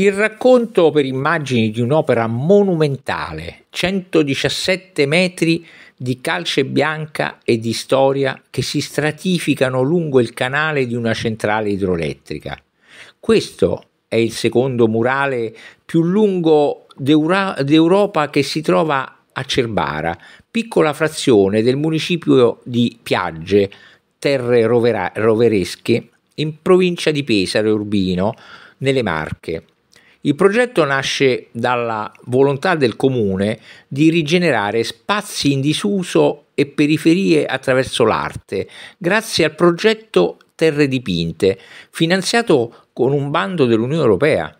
Il racconto per immagini di un'opera monumentale, 117 metri di calce bianca e di storia che si stratificano lungo il canale di una centrale idroelettrica. Questo è il secondo murale più lungo d'Europa che si trova a Cerbara, piccola frazione del municipio di Piagge, terre rovera- roveresche, in provincia di Pesaro e Urbino, nelle Marche. Il progetto nasce dalla volontà del comune di rigenerare spazi in disuso e periferie attraverso l'arte, grazie al progetto Terre dipinte, finanziato con un bando dell'Unione Europea.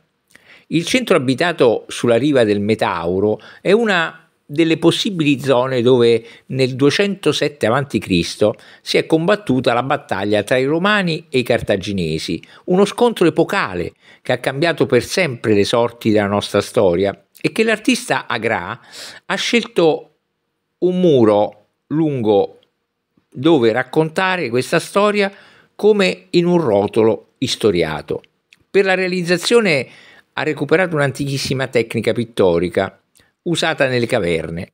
Il centro abitato sulla riva del Metauro è una delle possibili zone dove nel 207 a.C. si è combattuta la battaglia tra i romani e i cartaginesi, uno scontro epocale che ha cambiato per sempre le sorti della nostra storia e che l'artista Agra ha scelto un muro lungo dove raccontare questa storia come in un rotolo istoriato. Per la realizzazione ha recuperato un'antichissima tecnica pittorica usata nelle caverne.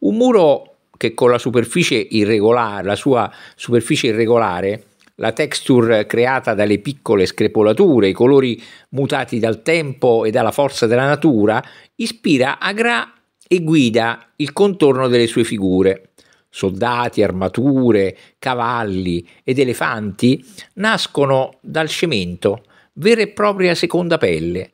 Un muro che con la superficie irregolare, la sua superficie irregolare, la texture creata dalle piccole screpolature, i colori mutati dal tempo e dalla forza della natura, ispira a gra e guida il contorno delle sue figure. Soldati, armature, cavalli ed elefanti nascono dal cemento, vera e propria seconda pelle,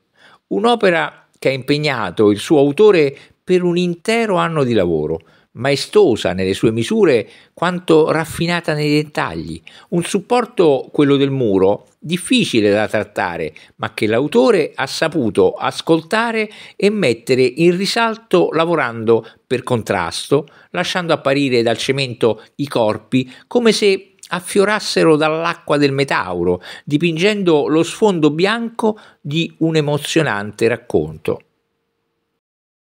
un'opera che ha impegnato il suo autore per un intero anno di lavoro, maestosa nelle sue misure quanto raffinata nei dettagli, un supporto, quello del muro, difficile da trattare, ma che l'autore ha saputo ascoltare e mettere in risalto lavorando per contrasto, lasciando apparire dal cemento i corpi come se affiorassero dall'acqua del Metauro, dipingendo lo sfondo bianco di un emozionante racconto.